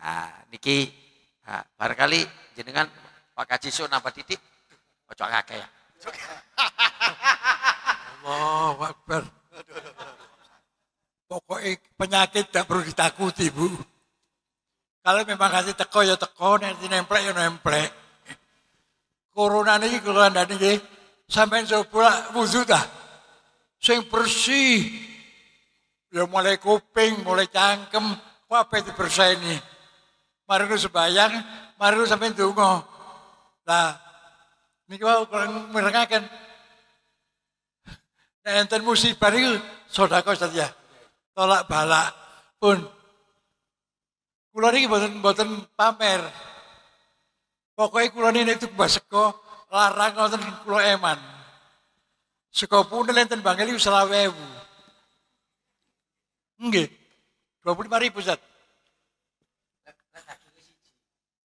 Nah, niki nah, barangkali jenengan Pak Kaji Su nambah titik, ojo kakek ya. Allah Akbar. Pokoknya penyakit tidak perlu ditakuti Bu. Kalau memang kasih teko ya teko, nanti nempel ya nempel. Corona ini kalau anda ini sampai coba wudhu dah. Sing bersih, ya mulai kuping, mulai cangkem, apa itu bersih ini? Marunku sebayang, marunku sampai dungo. Nah, niki kita kurang merengaken. Nah, enten musibah niku kau saja. Ya. Tolak balak pun. Kulon ini buatan pamer. Pokoknya kulon ini itu buat seko, larang wonten kula eman. Seko pun enten bangeli 20.000. Nggih. ribu, Zat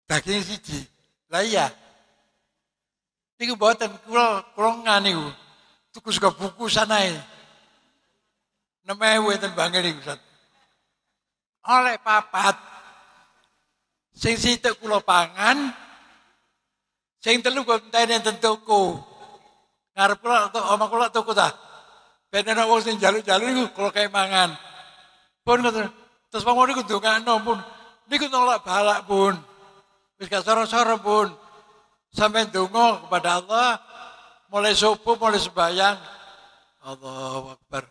daging siji. Lah iya. Niku kurungan kula kula niku. Tuku saka buku sanae. 6000 enten bangil niku, Ustaz. Oleh papat. Sing sithik kula pangan, sing telu kau enteni enten toko. Ngarep kula omah kula atau ta. Ben ana wong sing jaluk-jaluk niku kula kaya mangan. Pun terus wong niku ndongakno pun niku nolak balak pun. Wis gak sore-sore pun. Sampai dungu kepada Allah. Mulai subuh, mulai sembahyang. Allah Akbar.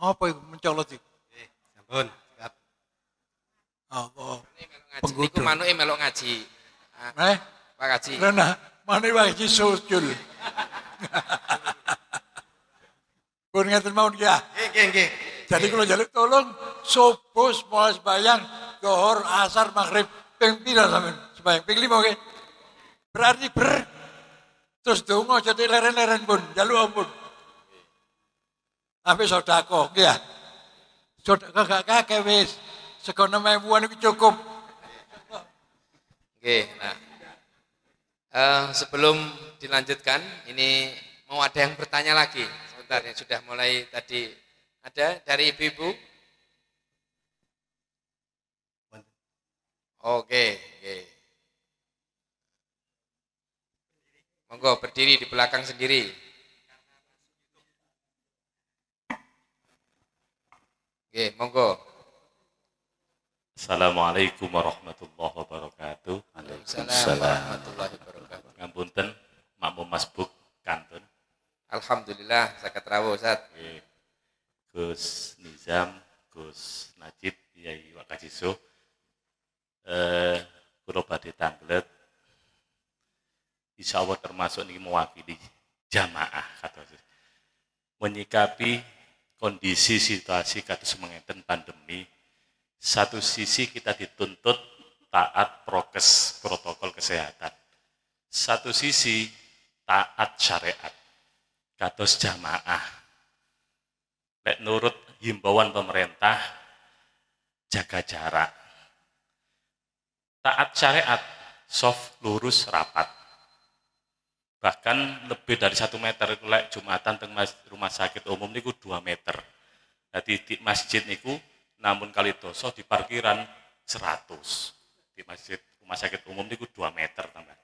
Apa itu mencolot itu? Eh, ampun. Allah. Penggudu. Iku manuke melok ngaji. Ah, eh? Pak ngaji Nah, manuke Pak sujul. Pun ngeten mawon ya. nggih, nggih. Jadi kalau jaluk tolong subuh mulai sembahyang, zuhur, asar, maghrib ping pira sampean sembahyang? Ping lima oke. Berarti ber terus donga jadi leren-leren pun, jalu ya, ampun. Sampai sodako, ya. Sodako gak kake wis. Sekono mewuan itu cukup. Oke, nah. Uh, sebelum dilanjutkan, ini mau ada yang bertanya lagi. Sebentar, yang sudah mulai tadi ada dari ibu-ibu. Oke, oke. Monggo berdiri di belakang sendiri. Oke, monggo. Assalamualaikum warahmatullahi wabarakatuh. Waalaikumsalam warahmatullahi wabarakatuh. Ngapunten, makmum masbuk kantun. Alhamdulillah, sakit rawuh, Ustaz. Gus Nizam, Gus Najib, Yai Wakajisuh eh, guru tanglet insya Allah termasuk ini mewakili jamaah kata menyikapi kondisi situasi kata semengenten pandemi satu sisi kita dituntut taat prokes protokol kesehatan satu sisi taat syariat kados jamaah Menurut himbauan pemerintah jaga jarak taat syariat, soft, lurus, rapat. Bahkan lebih dari satu meter, lek jumatan teng rumah sakit umum niku dua meter. Jadi di masjid niku namun kali so di parkiran 100 di masjid rumah sakit umum niku dua meter tambah.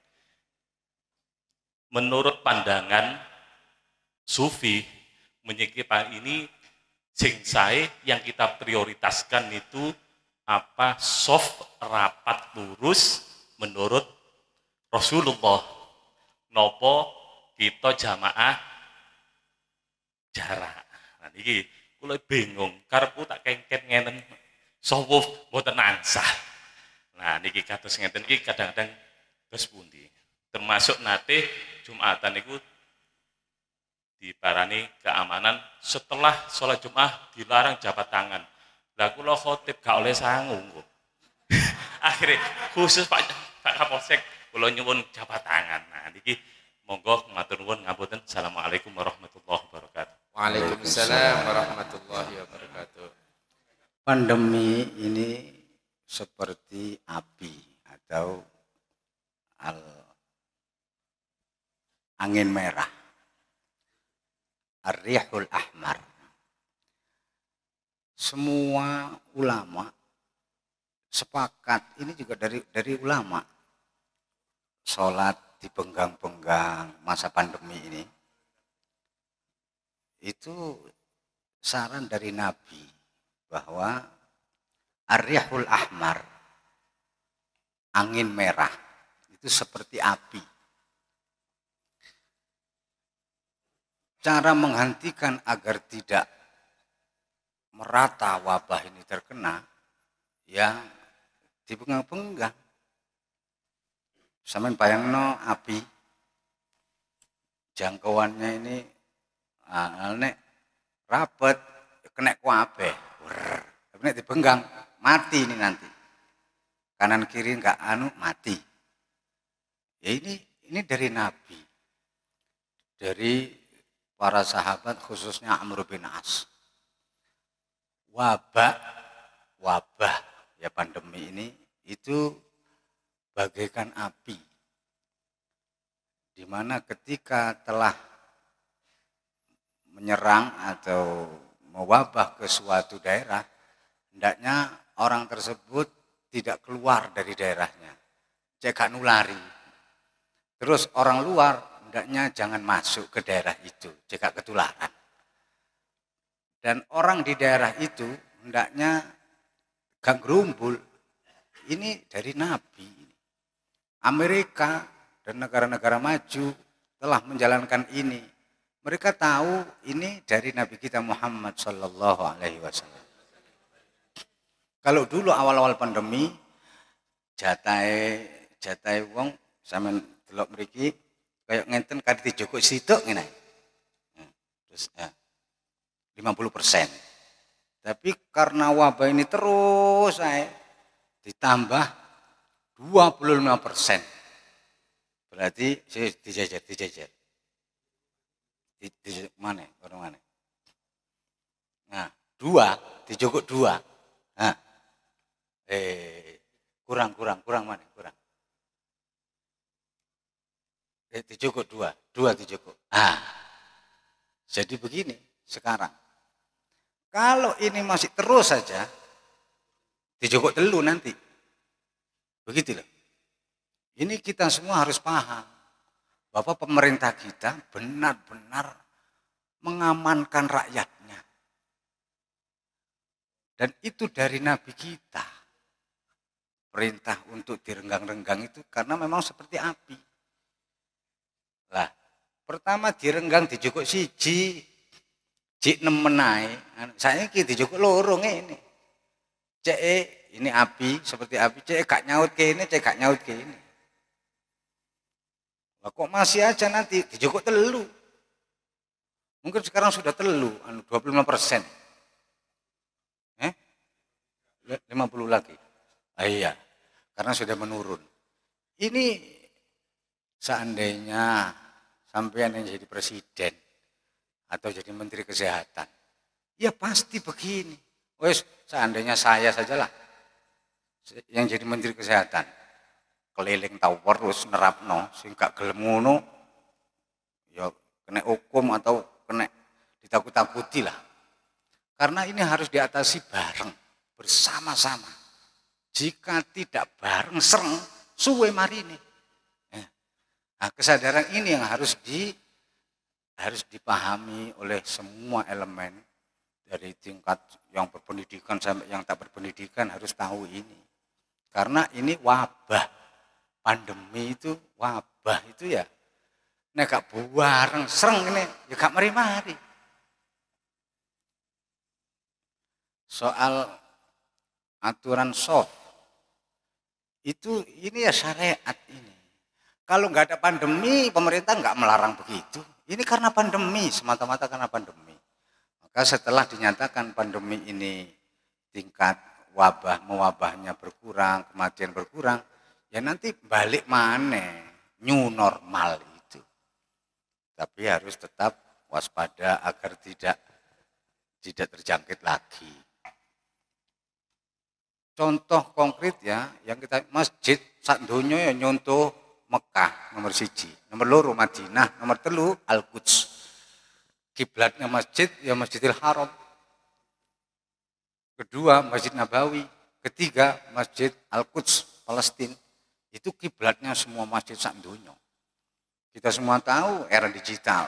Menurut pandangan sufi menyikapi ini sing yang kita prioritaskan itu apa soft rapat lurus menurut Rasulullah nopo kita jamaah jarak nah ini kula bingung karepku tak kengket ngeten sawuf tenang ansah nah niki kados ngeten iki kadang-kadang terus pundi termasuk nate Jumatan itu diparani keamanan setelah sholat Jumat dilarang jabat tangan lah kula khotib gak oleh sangu Akhire khusus Pak Pak Kapolsek kula nyuwun jabat tangan. Nah niki monggo matur nuwun ngapunten. Assalamualaikum warahmatullahi wabarakatuh. Waalaikumsalam warahmatullahi wabarakatuh. Pandemi ini seperti api atau al angin merah. Ar-rihul ahmar semua ulama sepakat ini juga dari dari ulama sholat di penggang-penggang masa pandemi ini itu saran dari Nabi bahwa Aryahul Ahmar angin merah itu seperti api cara menghentikan agar tidak merata wabah ini terkena, ya dipenggang-penggang. Sampai no api jangkauannya ini ah, nek rapet kena kuabe tapi ini dipenggang mati ini nanti kanan kiri enggak anu mati ya ini ini dari nabi dari para sahabat khususnya Amr bin As wabah wabah ya pandemi ini itu bagaikan api di mana ketika telah menyerang atau mewabah ke suatu daerah hendaknya orang tersebut tidak keluar dari daerahnya cekak nulari terus orang luar hendaknya jangan masuk ke daerah itu cekak ketularan dan orang di daerah itu hendaknya gang rumbul. Ini dari Nabi. Amerika dan negara-negara maju telah menjalankan ini. Mereka tahu ini dari Nabi kita Muhammad Sallallahu Alaihi Wasallam. Kalau dulu awal-awal pandemi, jatai jatai wong sama delok meriki kayak ngenten kadi joko situ ngene. Nah, terus ya, 50 persen. Tapi karena wabah ini terus saya ditambah 25 persen. Berarti dijajar, dijajar. Di, di, mana, orang mana? Nah, dua, dijogok dua. Nah, eh, kurang, kurang, kurang mana, kurang. Eh, dijogok dua, dua dijogok. Ah, jadi begini sekarang. Kalau ini masih terus saja, dijogok telu nanti. Begitulah. Ini kita semua harus paham bahwa pemerintah kita benar-benar mengamankan rakyatnya. Dan itu dari Nabi kita. Perintah untuk direnggang-renggang itu karena memang seperti api. Lah, pertama direnggang dijokok siji, Cik nemen ae. Anu, Saya ki dijukuk loro ngene. Cek eh, ini api seperti api, cek gak nyaut ini, cek gak nyaut kene. Lah kok masih aja nanti dijukuk telu. Mungkin sekarang sudah telu, anu 25 persen. Eh? 50 lagi. Ah, iya, karena sudah menurun. Ini seandainya sampai yang jadi presiden, atau jadi menteri kesehatan. Ya pasti begini. Wes, seandainya saya sajalah yang jadi menteri kesehatan. Keliling tahu terus nerapno sing gak gelem ngono ya kena hukum atau kena ditakut-takuti lah. Karena ini harus diatasi bareng, bersama-sama. Jika tidak bareng, sereng, suwe mari ini. Eh, nah, kesadaran ini yang harus di harus dipahami oleh semua elemen dari tingkat yang berpendidikan sampai yang tak berpendidikan harus tahu ini. Karena ini wabah. Pandemi itu wabah itu ya. Nek gak buareng sereng ini ya gak mari-mari. Soal aturan soft itu ini ya syariat ini. Kalau nggak ada pandemi pemerintah nggak melarang begitu. Ini karena pandemi, semata-mata karena pandemi. Maka setelah dinyatakan pandemi ini tingkat wabah mewabahnya berkurang, kematian berkurang, ya nanti balik mana new normal itu. Tapi harus tetap waspada agar tidak tidak terjangkit lagi. Contoh konkret ya, yang kita masjid saat sak ya nyontoh Mekah nomor siji, nomor loro Madinah, nomor telu Al Quds. Kiblatnya masjid ya Masjidil Haram. Kedua Masjid Nabawi, ketiga Masjid Al Quds Palestina. Itu kiblatnya semua masjid sak dunia. Kita semua tahu era digital.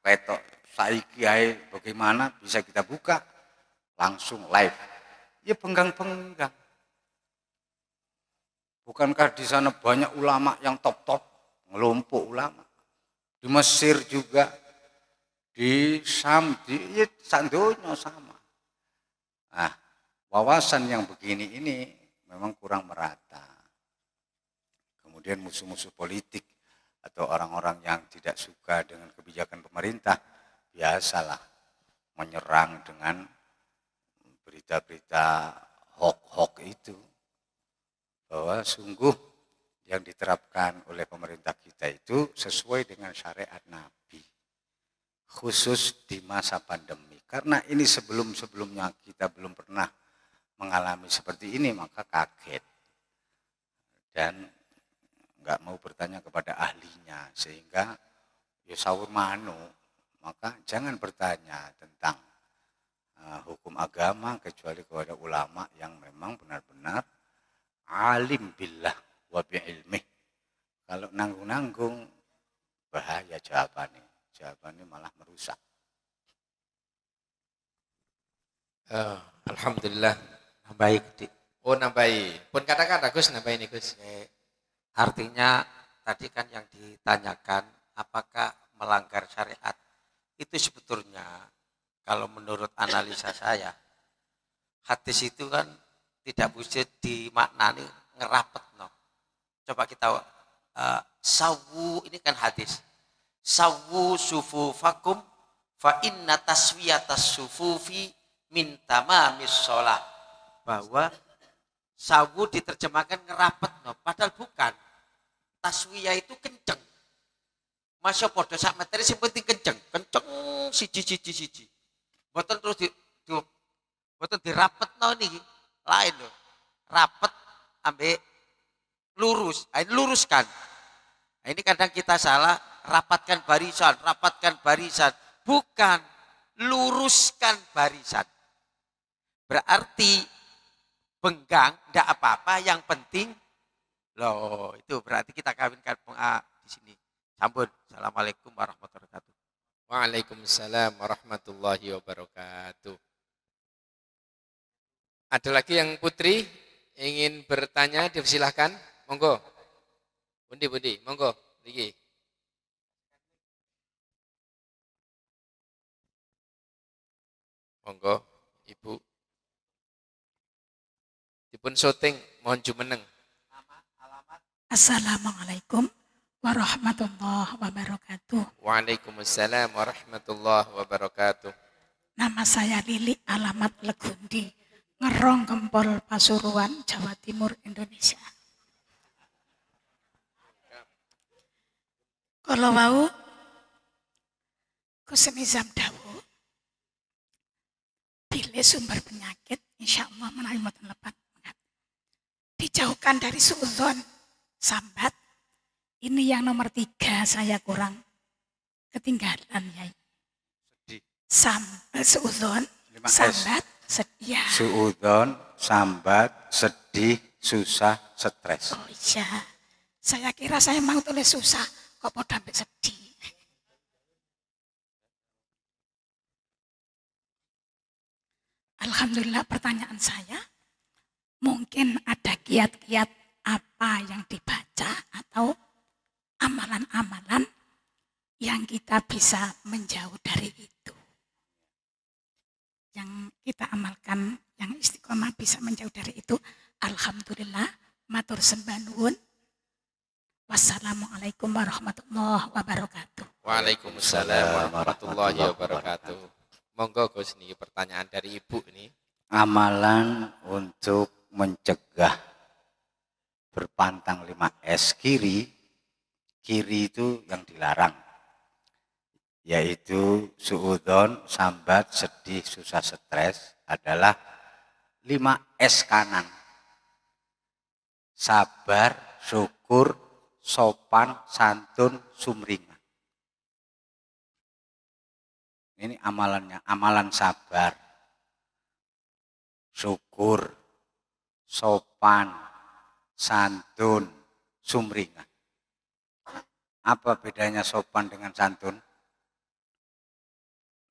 Petok saiki bagaimana bisa kita buka langsung live. Ya penggang-penggang Bukankah di sana banyak ulama yang top-top, ngelompok ulama. Di Mesir juga, di Sam, di iya, Sandonya sama. Nah, wawasan yang begini ini memang kurang merata. Kemudian musuh-musuh politik atau orang-orang yang tidak suka dengan kebijakan pemerintah biasalah menyerang dengan berita-berita hoax-hoax itu bahwa sungguh yang diterapkan oleh pemerintah kita itu sesuai dengan syariat Nabi. Khusus di masa pandemi. Karena ini sebelum-sebelumnya kita belum pernah mengalami seperti ini maka kaget. Dan nggak mau bertanya kepada ahlinya sehingga ya sahur manu maka jangan bertanya tentang uh, hukum agama kecuali kepada ulama yang memang benar-benar alim billah wa bi Kalau nanggung-nanggung bahaya jawabannya. Jawabannya malah merusak. Uh, Alhamdulillah nambahi gede. Oh nambahi. Pun kata-kata Gus nambahi nih Gus. Eh, artinya tadi kan yang ditanyakan apakah melanggar syariat itu sebetulnya kalau menurut analisa saya hadis itu kan tidak bisa dimaknani ngerapet no. Coba kita uh, sawu ini kan hadis. Sawu sufu fakum fa inna taswiyatas sufufi min tamamis sholat Bahwa sawu diterjemahkan ngerapet no. Padahal bukan. Taswiyah itu kenceng. Masya podo sak materi sing penting kenceng, kenceng siji siji siji. Boten terus di, di boten no nih lain loh. Rapet ambek lurus, nah, ini luruskan. Nah, ini kadang kita salah, rapatkan barisan, rapatkan barisan. Bukan, luruskan barisan. Berarti benggang, tidak apa-apa, yang penting loh itu berarti kita kawinkan penga ah, di sini. Sambut, Assalamualaikum warahmatullahi wabarakatuh. Waalaikumsalam warahmatullahi wabarakatuh. Ada lagi yang putri ingin bertanya, dipersilahkan. Monggo. Bundi, bundi. Monggo. Riki, Monggo, Ibu. Dipun syuting, mohon jumeneng. Assalamualaikum warahmatullahi wabarakatuh. Waalaikumsalam warahmatullahi wabarakatuh. Nama saya Lili, alamat Legundi. Ngerong Kempol Pasuruan, Jawa Timur, Indonesia. Kalau mau, kesemizam dawu, pilih sumber penyakit, insya Allah menarik mboten lepat. Dijauhkan dari suzon, sambat. Ini yang nomor tiga saya kurang ketinggalan ya. Sam, suzon, sambat, Setia. Suudon, sambat, sedih, susah, stres. Oh iya. Saya kira saya mau tulis susah, kok mau sampai sedih. Alhamdulillah pertanyaan saya, mungkin ada kiat-kiat apa yang dibaca atau amalan-amalan yang kita bisa menjauh dari itu yang kita amalkan, yang istiqomah bisa menjauh dari itu. Alhamdulillah, matur sembanun Wassalamualaikum warahmatullahi wabarakatuh. Waalaikumsalam warahmatullahi wabarakatuh. Monggo Gus nih pertanyaan dari Ibu ini. Amalan untuk mencegah berpantang lima es kiri, kiri itu yang dilarang yaitu suudon, sambat, sedih, susah, stres adalah 5S kanan. Sabar, syukur, sopan, santun, sumringah. Ini amalannya, amalan sabar, syukur, sopan, santun, sumringah. Apa bedanya sopan dengan santun?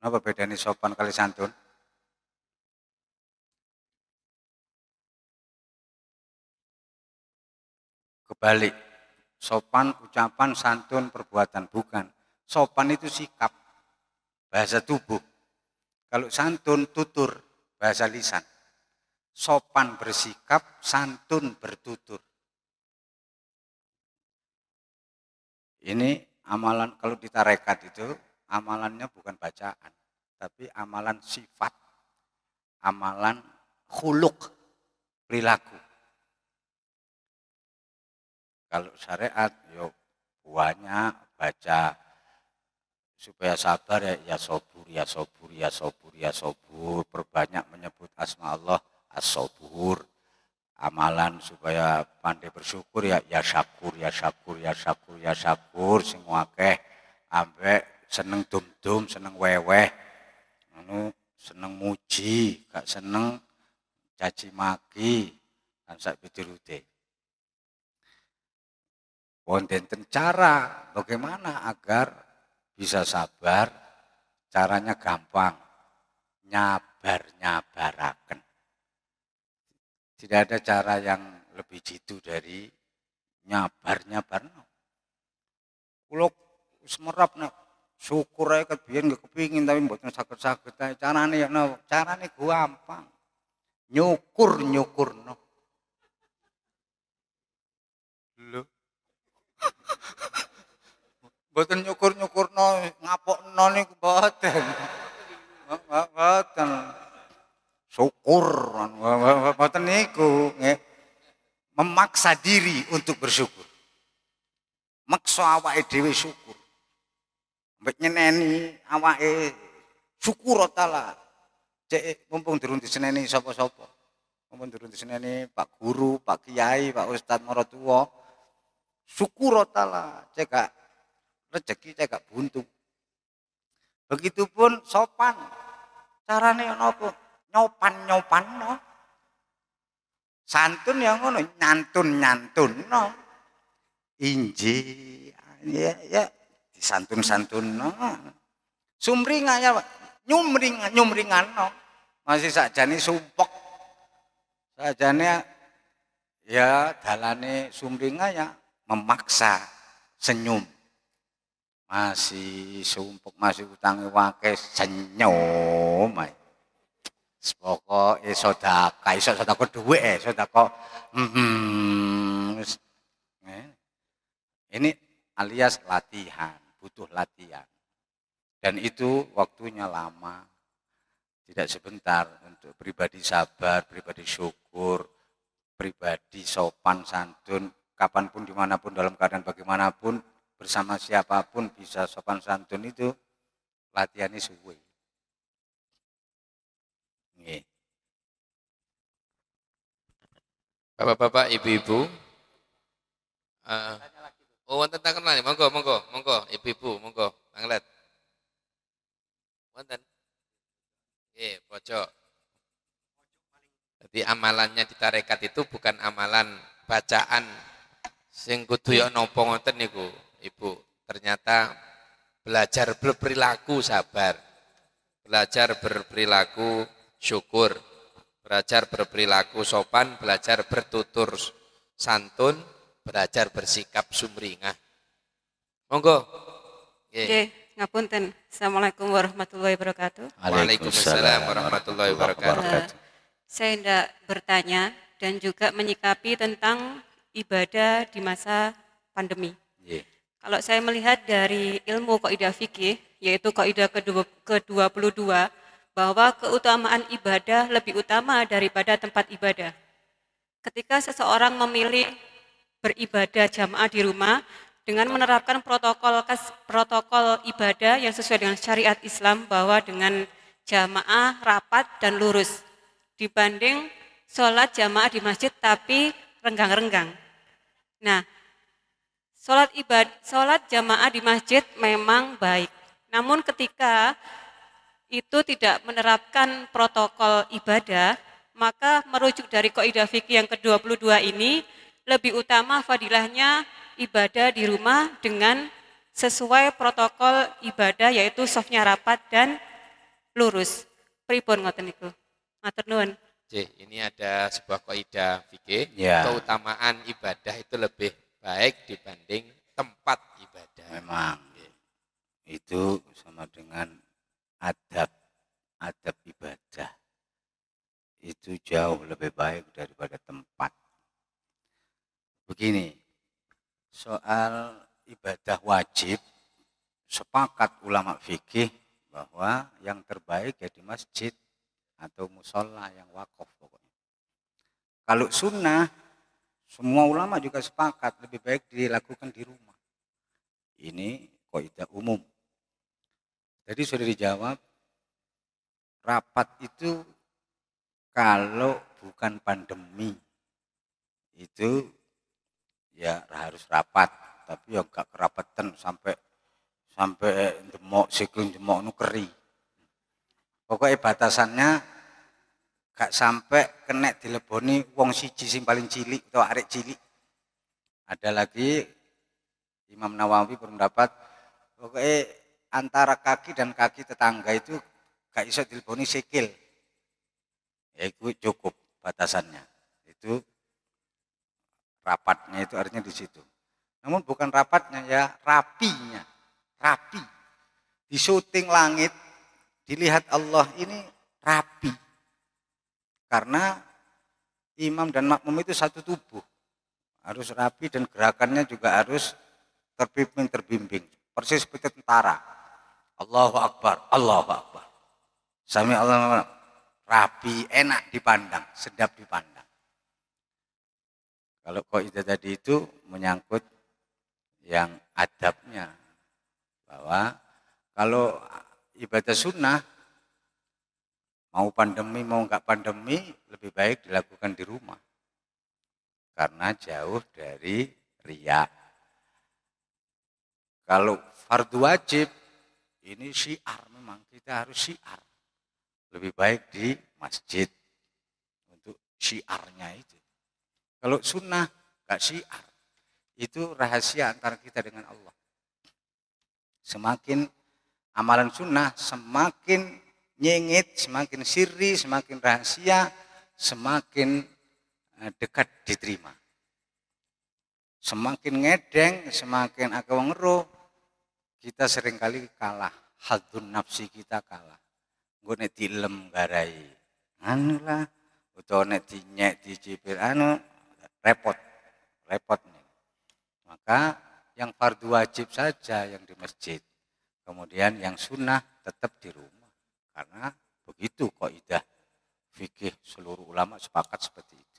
beda bedanya sopan kali santun? Kebalik, sopan ucapan santun perbuatan bukan. Sopan itu sikap, bahasa tubuh. Kalau santun tutur, bahasa lisan. Sopan bersikap, santun bertutur. Ini amalan kalau ditarekat itu Amalannya bukan bacaan, tapi amalan sifat, amalan huluk perilaku. Kalau syariat, yuk buahnya baca supaya sabar ya, ya sobur, ya sobur, ya sobur, ya sobur. Perbanyak menyebut asma Allah, as-sobur. Amalan supaya pandai bersyukur ya, ya syakur, ya syakur, ya syakur, ya syakur. semua keh ambek seneng dum-dum, seneng weweh, anu seneng muji, gak seneng caci maki dan sak piturute. Wonten cara bagaimana agar bisa sabar, caranya gampang. Nyabar-nyabaraken. Tidak ada cara yang lebih jitu dari nyabar-nyabar. Kulo semerap nek syukur aja ket gak kepingin tapi mboten sakit-sakit ae. Carane ya no, carane gampang. Nyukur nyukur no lo Mboten nyukur nyukur ngapok ngapokno niku mboten. baten Syukur anu, mboten niku nge Memaksa diri untuk bersyukur. Maksa awak edw syukur mbek nyeneni awake syukur taala cek mumpung durung diseneni sapa-sapa mumpung durung diseneni Pak Guru Pak Kiai Pak Ustadz Marotua syukur taala cek rezeki cek gak buntu begitupun sopan carane ono apa nyopan nyopan no santun yang ngono nyantun nyantun no inji ya ya santun santun no. sumringa ya nyumringan, nyumringan no. masih nih sumpok saja ya dalane sumringa ya memaksa senyum masih sumpuk masih utangi wake senyum ay Sepoko kaiso sodaka, iso sodako duwe e sodako hmm. Ini alias latihan butuh latihan. Dan itu waktunya lama, tidak sebentar untuk pribadi sabar, pribadi syukur, pribadi sopan santun, kapanpun dimanapun dalam keadaan bagaimanapun bersama siapapun bisa sopan santun itu latihannya suwe. Bapak-bapak, ibu-ibu, uh, Oh, wonten tak kenal ya? monggo, monggo, monggo, ibu-ibu, monggo, manglet. Wonten. Nggih, pojok. Jadi amalannya di tarekat itu bukan amalan bacaan sing kudu ya napa ngoten niku, Ibu. Ternyata belajar berperilaku sabar. Belajar berperilaku syukur. Belajar berperilaku sopan, belajar bertutur santun, belajar bersikap sumringah. Monggo. Oke, Okay. Ngapunten. Assalamualaikum warahmatullahi wabarakatuh. Waalaikumsalam warahmatullahi wabarakatuh. Eh, saya hendak bertanya dan juga menyikapi tentang ibadah di masa pandemi. Yeah. Kalau saya melihat dari ilmu kaidah fikih, yaitu kaidah ke-22 bahwa keutamaan ibadah lebih utama daripada tempat ibadah. Ketika seseorang memilih beribadah jamaah di rumah dengan menerapkan protokol protokol ibadah yang sesuai dengan syariat Islam bahwa dengan jamaah rapat dan lurus dibanding sholat jamaah di masjid tapi renggang-renggang. Nah, sholat ibad, sholat jamaah di masjid memang baik. Namun ketika itu tidak menerapkan protokol ibadah, maka merujuk dari kaidah fikih yang ke-22 ini lebih utama fadilahnya ibadah di rumah dengan sesuai protokol ibadah yaitu softnya rapat dan lurus. Pripun ngoten niku. Matur nuwun. ini ada sebuah kaidah fikih, ya. keutamaan ibadah itu lebih baik dibanding tempat ibadah. Memang. Itu sama dengan adab adab ibadah. Itu jauh lebih baik daripada tempat begini soal ibadah wajib sepakat ulama fikih bahwa yang terbaik ya di masjid atau musola yang wakaf pokoknya. Kalau sunnah semua ulama juga sepakat lebih baik dilakukan di rumah. Ini kaidah umum. Jadi sudah dijawab rapat itu kalau bukan pandemi itu ya harus rapat tapi ya gak kerapatan sampai sampai demok sikun demok nu keri pokoknya batasannya gak sampai kena dileboni wong siji sing paling cilik atau arek cilik ada lagi Imam Nawawi berpendapat pokoknya antara kaki dan kaki tetangga itu gak iso dileboni sikil ya itu cukup batasannya itu Rapatnya itu artinya di situ. Namun bukan rapatnya ya, rapinya. Rapi. Di syuting langit, dilihat Allah ini rapi. Karena imam dan makmum itu satu tubuh. Harus rapi dan gerakannya juga harus terbimbing terbimbing. Persis seperti tentara. Allahu Akbar, Allahu Akbar. Sami Allah rapi, enak dipandang, sedap dipandang. Kalau itu tadi itu menyangkut yang adabnya bahwa kalau ibadah sunnah mau pandemi mau nggak pandemi lebih baik dilakukan di rumah karena jauh dari riak. Kalau fardu wajib ini syiar memang kita harus syiar. Lebih baik di masjid untuk syiarnya itu. Kalau sunnah, gak syiar. Itu rahasia antara kita dengan Allah. Semakin amalan sunnah, semakin nyengit, semakin siri, semakin rahasia, semakin eh, dekat diterima. Semakin ngedeng, semakin agak ngeruh, kita seringkali kalah. Hadun nafsi kita kalah. Gue dilem garai. Anu lah, utawa nek dinyek dicipir anu repot, repot nih. Maka yang fardu wajib saja yang di masjid. Kemudian yang sunnah tetap di rumah. Karena begitu kok idah, fikih seluruh ulama sepakat seperti itu.